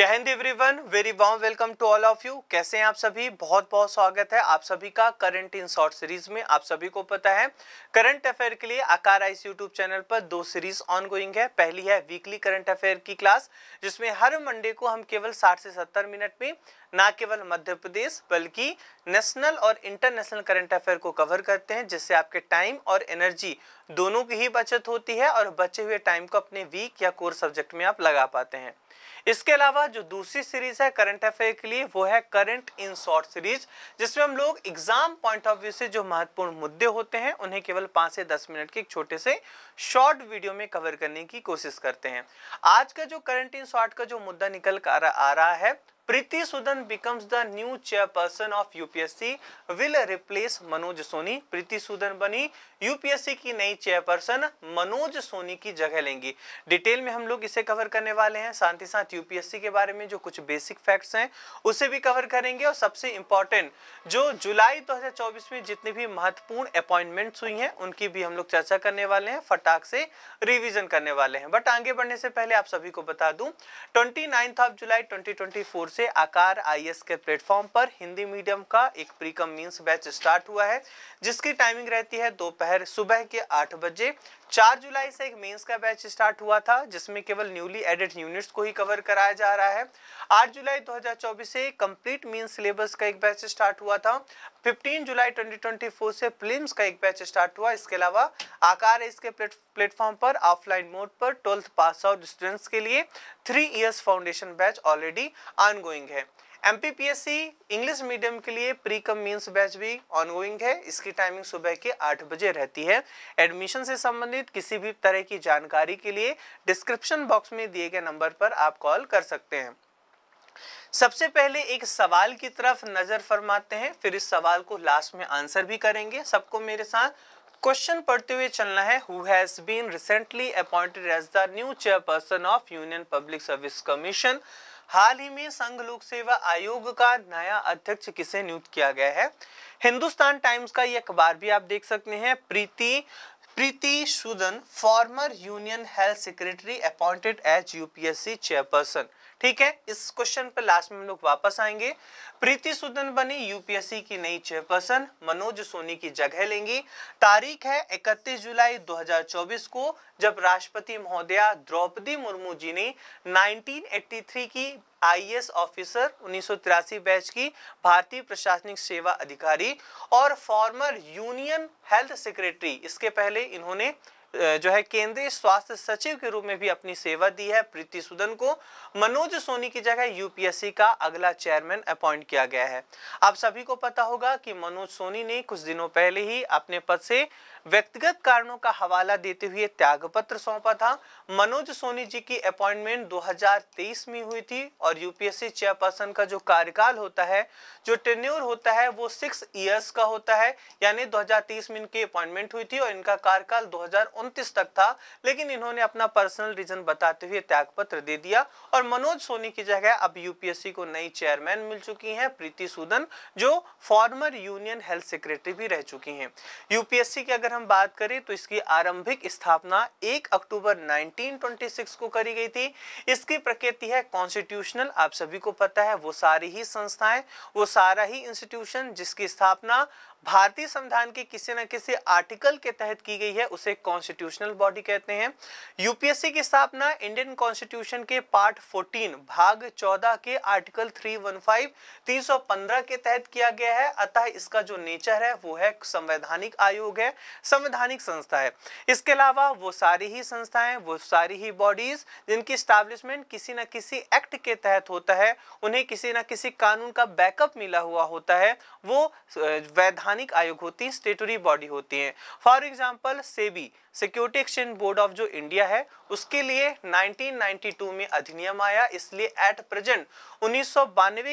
जय हिंद everyone very warm welcome to all of you कैसे हैं आप सभी बहुत बहुत स्वागत है आप सभी का करंट इन शॉर्ट सीरीज में आप सभी को पता है करंट अफेयर के लिए आकार आइस यूट्यूब चैनल पर दो सीरीज ऑन गोइंग है पहली है वीकली करंट अफेयर की क्लास जिसमें हर मंडे को हम केवल साठ से सत्तर मिनट में ना केवल मध्य प्रदेश बल्कि नेशनल और इंटरनेशनल करंट अफेयर को कवर करते हैं जिससे आपके टाइम और एनर्जी दोनों की ही बचत होती है और बचे हुए टाइम को अपने वीक या कोर सब्जेक्ट में आप लगा पाते हैं इसके अलावा जो दूसरी सीरीज है करंट अफेयर के लिए वो है करंट इन शॉर्ट सीरीज जिसमें हम लोग एग्जाम पॉइंट ऑफ व्यू से जो महत्वपूर्ण मुद्दे होते हैं उन्हें केवल पांच से दस मिनट के एक छोटे से शॉर्ट वीडियो में कवर करने की कोशिश करते हैं आज का जो करंट इन शॉर्ट का जो मुद्दा निकल कर आ रहा है Priti Sudan becomes the new chairperson of UPSC will replace Manoj Soni प्रीति सुदन बनी यूपीएससी की नई चेयरपर्सन मनोज सोनी की जगह लेंगी डिटेल में हम लोग इसे कवर करने वाले हैं साथ ही साथ यूपीएससी के बारे में जो कुछ बेसिक फैक्ट्स हैं उसे भी कवर करेंगे और सबसे इंपॉर्टेंट जो जुलाई 2024 में जितनी भी महत्वपूर्ण अपॉइंटमेंट हुई है उनकी भी हम लोग चर्चा करने वाले हैं फटाक से रिविजन करने वाले हैं बट आगे बढ़ने से पहले आप सभी को बता दू ट्वेंटी ऑफ जुलाई ट्वेंटी से से आकार आईएएस के प्लेटफॉर्म पर हिंदी मीडियम का एक प्रीकम मीन्स बैच स्टार्ट हुआ है जिसकी टाइमिंग रहती है दोपहर सुबह के आठ बजे चार जुलाई से एक मेंस का बैच स्टार्ट हुआ था जिसमें केवल न्यूली एडेड यूनिट्स को ही कवर कराया जा रहा है आठ जुलाई 2024 से कंप्लीट मेंस सिलेबस का एक बैच स्टार्ट हुआ था 15 जुलाई 2024 से फिल्म्स का एक बैच स्टार्ट हुआ इसके अलावा आकार इसके प्लेटफॉर्म पर ऑफलाइन मोड पर ट्वेल्थ पास आउट स्टूडेंट्स के लिए three years foundation batch already ongoing है एम इंग्लिश मीडियम के लिए प्री कम मीन्स बैच भी ऑनगोइंग है इसकी टाइमिंग सुबह के आठ बजे रहती है एडमिशन से संबंधित किसी भी तरह की जानकारी के लिए डिस्क्रिप्शन बॉक्स में दिए गए नंबर पर आप कॉल कर सकते हैं सबसे पहले एक सवाल की तरफ नजर फरमाते हैं फिर इस सवाल को लास्ट में आंसर भी करेंगे सबको मेरे साथ क्वेश्चन पढ़ते हुए चलना है who has been recently appointed as the new chairperson of union public service commission हाल ही में संघ लोक सेवा आयोग का नया अध्यक्ष किसे नियुक्त किया गया है हिंदुस्तान टाइम्स का ये अखबार भी आप देख सकते हैं Preeti Preeti Sudan former union health secretary appointed as UPSC chairperson ठीक है इस क्वेश्चन पे लास्ट में हम लोग वापस आएंगे प्रीति सुदन बनी यूपीएससी की नई चेयरपर्सन मनोज सोनी की जगह लेंगी तारीख है 31 जुलाई 2024 को जब राष्ट्रपति महोदया द्रौपदी मुर्मू जी ने 1983 की आईएएस ऑफिसर उन्नीस बैच की भारतीय प्रशासनिक सेवा अधिकारी और फॉर्मर यूनियन हेल्थ सेक्रेटरी इसके पहले इन्होंने जो है केंद्रीय स्वास्थ्य सचिव के रूप में भी अपनी सेवा दी है प्रीति सुदन को मनोज सोनी की जगह यूपीएससी का अगला चेयरमैन अपॉइंट किया गया है आप सभी को पता होगा कि मनोज सोनी ने कुछ दिनों पहले ही अपने पद से व्यक्तिगत कारणों का हवाला देते हुए त्यागपत्र सौंपा था मनोज सोनी जी की अपॉइंटमेंट 2023 में हुई थी और यूपीएससी चेयरपर्सन का जो कार्यकाल होता है जो टेन्योर होता है वो सिक्स ईयर्स का होता है यानी 2030 में इनकी अपॉइंटमेंट हुई थी और इनका कार्यकाल 2019 उनतीस तक था लेकिन इन्होंने अपना पर्सनल रीजन बताते हुए त्यागपत्र दे दिया और मनोज सोनी की जगह अब यूपीएससी को नई चेयरमैन मिल चुकी हैं प्रीति सूदन जो फॉर्मर यूनियन हेल्थ सेक्रेटरी भी रह चुकी हैं यूपीएससी की अगर हम बात करें तो इसकी आरंभिक स्थापना एक अक्टूबर नाइनटीन को करी गई थी इसकी प्रकृति है कॉन्स्टिट्यूशनल आप सभी को पता है वो सारी ही संस्थाएं वो सारा ही इंस्टीट्यूशन जिसकी स्थापना भारतीय संविधान के किसी न किसी आर्टिकल के तहत की गई है उसे कॉन्स्टिट्यूशनल बॉडी कहते हैं यूपीएससी की स्थापना इंडियन कॉन्स्टिट्यूशन के पार्ट 14 भाग 14 के आर्टिकल 315 315 के तहत किया गया है अतः इसका जो नेचर है वो है संवैधानिक आयोग है संवैधानिक संस्था है इसके अलावा वो सारी ही संस्थाएं वो सारी ही बॉडीज जिनकी स्टैब्लिशमेंट किसी न किसी एक्ट के तहत होता है उन्हें किसी न किसी कानून का बैकअप मिला हुआ होता है वो वैधानिक संवैधानिक आयोग होती है स्टेटरी बॉडी होती है for example SEBI securities exchange board of जो इंडिया है उसके लिए 1992 में अधिनियम आया इसलिए एट प्रेजेंट उन्नीस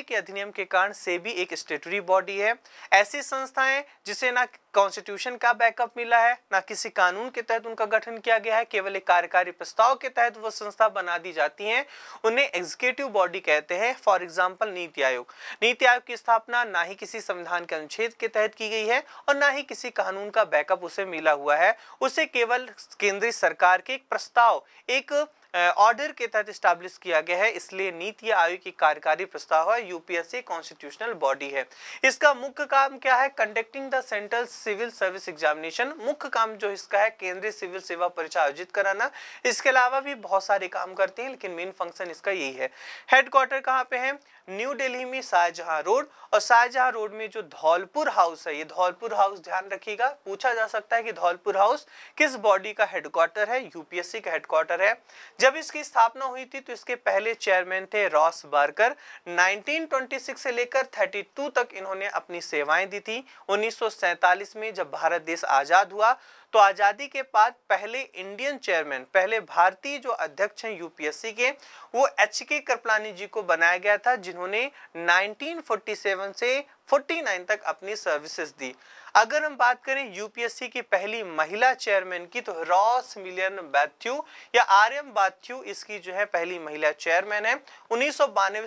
के अधिनियम के कारण से भी एक स्टेटरी बॉडी है ऐसी संस्थाएं जिसे ना कॉन्स्टिट्यूशन का बैकअप मिला है ना किसी कानून के तहत उनका गठन किया गया है केवल एक कार्यकारी प्रस्ताव के तहत वो संस्था बना दी जाती हैं उन्हें एग्जीक्यूटिव बॉडी कहते हैं फॉर एग्जाम्पल नीति आयोग नीति आयोग की स्थापना ना ही किसी संविधान के अनुच्छेद के तहत की गई है और ना ही किसी कानून का बैकअप उसे मिला हुआ है उसे केवल केवल केंद्रीय सरकार के एक प्रस्ताव एक ऑर्डर के तहत स्टैब्लिश किया गया है इसलिए नीति आयोग की कार्यकारी प्रस्ताव है यूपीएससी कॉन्स्टिट्यूशनल बॉडी है इसका मुख्य काम क्या है conducting the central civil service examination मुख्य काम जो इसका है केंद्रीय सिविल सेवा परीक्षा आयोजित कराना इसके अलावा भी बहुत सारे काम करते हैं लेकिन मेन फंक्शन इसका यही है हेडक्वार्टर कहाँ पे है न्यू दिल्ली में शाहजहां रोड और शाहजहां रोड में जो धौलपुर हाउस है ये धौलपुर हाउस ध्यान रखिएगा पूछा जा सकता है कि धौलपुर हाउस किस बॉडी का हेडक्वार्टर है यूपीएससी का हेडक्वार्टर है जब इसकी स्थापना हुई थी तो इसके पहले चेयरमैन थे रॉस बार्कर 1926 से लेकर 32 तक इन्होंने अपनी सेवाएं दी थी 1947 में जब भारत देश आज़ाद हुआ तो आज़ादी के बाद पहले इंडियन चेयरमैन पहले भारतीय जो अध्यक्ष हैं यूपीएससी के वो एच के कृपलानी जी को बनाया गया था जिन्होंने 1947 से 49 तक अपनी सर्विसेज दी अगर हम बात करें यूपीएससी की पहली महिला चेयरमैन की तो रॉस मिलियन बैथ्यू या आर एम बाथ्यू इसकी जो है पहली महिला चेयरमैन है उन्नीस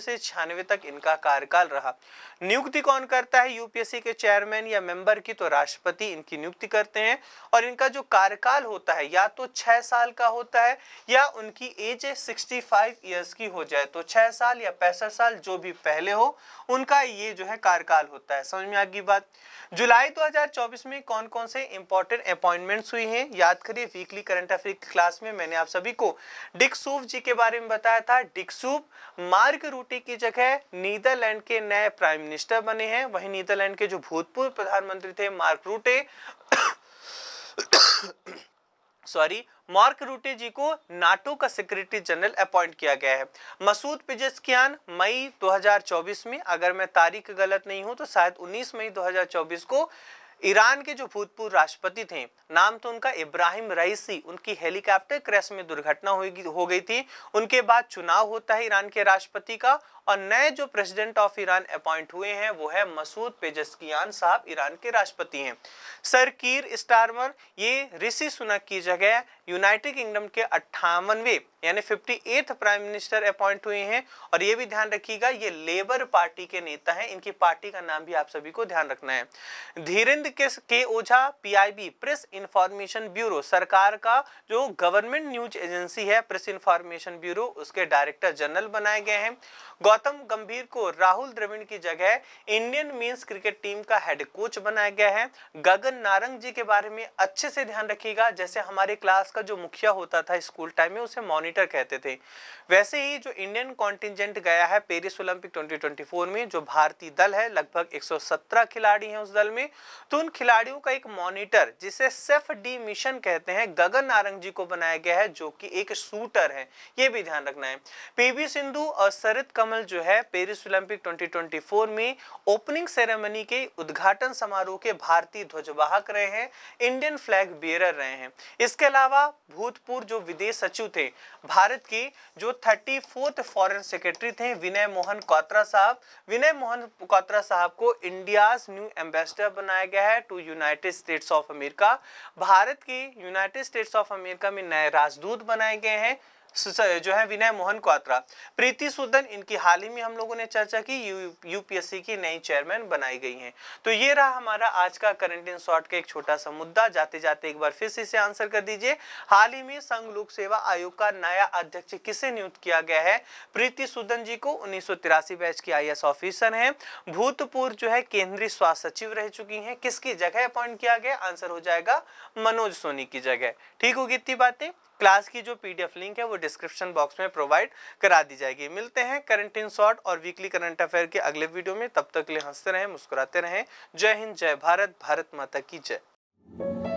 से छियानवे तक इनका कार्यकाल रहा नियुक्ति कौन करता है यूपीएससी के चेयरमैन या मेंबर की तो राष्ट्रपति इनकी नियुक्ति करते हैं और इनका जो कार्यकाल होता है या तो छह साल का होता है या उनकी एज सिक्सटी फाइव ईयर्स की हो जाए तो छह साल या पैंसठ साल जो भी पहले हो उनका ये जो है कार्यकाल होता है समझ में आगे बात जुलाई दो 2024 में कौन कौन से इंपॉर्टेंट अपॉइंटमेंट्स हुई हैं याद करिए वीकली करंट अफेयर क्लास में मैंने आप सभी को डिक्सूफ जी के बारे में बताया था डिक्सूफ मार्ग रूटी की जगह नीदरलैंड के नए प्राइम मिनिस्टर बने हैं वहीं नीदरलैंड के जो भूतपूर्व प्रधानमंत्री थे Mark Rutte sorry Mark Rutte ji को नाटो का सेक्रेटरी जनरल अपॉइंट किया गया है मसूद पिजेस्कियान मई 2024 में अगर मैं तारीख गलत नहीं हूं तो शायद 19 मई 2024 को ईरान के जो भूतपूर्व राष्ट्रपति थे नाम तो उनका इब्राहिम रईसी उनकी हेलीकॉप्टर क्रैश में दुर्घटना हो गई थी उनके बाद चुनाव होता है ईरान के राष्ट्रपति का और नए जो प्रेसिडेंट ऑफ ईरान अपॉइंट हुए हैं वो है मसूद पेजस्कियान साहब ईरान के राष्ट्रपति हैं सर कीर स्टारमर ये ऋषि सुनक की जगह यूनाइटेड किंगडम के अट्ठावनवे यानी फिफ्टी एथ प्राइम मिनिस्टर अपॉइंट हुए हैं और ये भी ध्यान रखिएगा ये लेबर पार्टी के नेता हैं इनकी पार्टी का नाम भी आप सभी को ध्यान रखना है Dhirendra K, K Ojha PIB press information bureau सरकार का जो गवर्नमेंट न्यूज एजेंसी है प्रेस इंफॉर्मेशन ब्यूरो उसके डायरेक्टर जनरल बनाए गए हैं गौतम गंभीर को राहुल द्रविड़ की जगह इंडियन मीन्स क्रिकेट टीम का हेड कोच बनाया गया है गगन नारंग जी के बारे में अच्छे से ध्यान रखिएगा जैसे हमारे क्लास का जो मुखिया होता था स्कूल टाइम में उसे मॉनिटर कहते थे वैसे ही जो इंडियन कॉन्टिजेंट गया है पेरिस ओलंपिक ट्वेंटी में जो भारतीय दल है लगभग एक खिलाड़ी हैं उस दल में तो उन खिलाड़ियों का एक मॉनिटर जिसे सेफ डी मिशन कहते हैं गगन नारंग जी को बनाया गया है जो कि एक शूटर है यह भी ध्यान रखना है पीवी सिंधु और सरित कम कमल जो है पेरिस ओलंपिक 2024 में ओपनिंग सेरेमनी के उद्घाटन समारोह के भारतीय ध्वजवाहक रहे हैं इंडियन फ्लैग बियरर रहे हैं इसके अलावा भूतपूर्व जो विदेश सचिव थे भारत के जो थर्टी फॉरेन सेक्रेटरी थे विनय मोहन कौत्रा साहब विनय मोहन कौत्रा साहब को इंडियाज न्यू एम्बेसडर बनाया गया है to United States of America Bharat के यूनाइटेड स्टेट्स ऑफ अमेरिका में नए राजदूत बनाए गए हैं जो है विनय मोहन क्वात्रा प्रीति सुदन इनकी हाल ही में हम लोगों ने चर्चा की यू यूपीएससी की नई चेयरमैन बनाई गई हैं तो ये रहा हमारा आज का करंट इन शॉर्ट का एक छोटा सा मुद्दा जाते जाते एक बार फिर से इसे आंसर कर दीजिए हाल ही में संघ लोक सेवा आयोग का नया अध्यक्ष किसे नियुक्त किया गया है प्रीति सुदन जी को उन्नीस बैच की आई ऑफिसर है भूतपूर्व जो है केंद्रीय स्वास्थ्य सचिव रह चुकी है किसकी जगह अपॉइंट किया गया आंसर हो जाएगा मनोज सोनी की जगह ठीक होगी इतनी बातें क्लास की जो पीडीएफ लिंक है वो डिस्क्रिप्शन बॉक्स में प्रोवाइड करा दी जाएगी मिलते हैं करंट इन शॉर्ट और वीकली करंट अफेयर के अगले वीडियो में तब तक के लिए हंसते रहें मुस्कुराते रहें जय हिंद जय भारत भारत माता की जय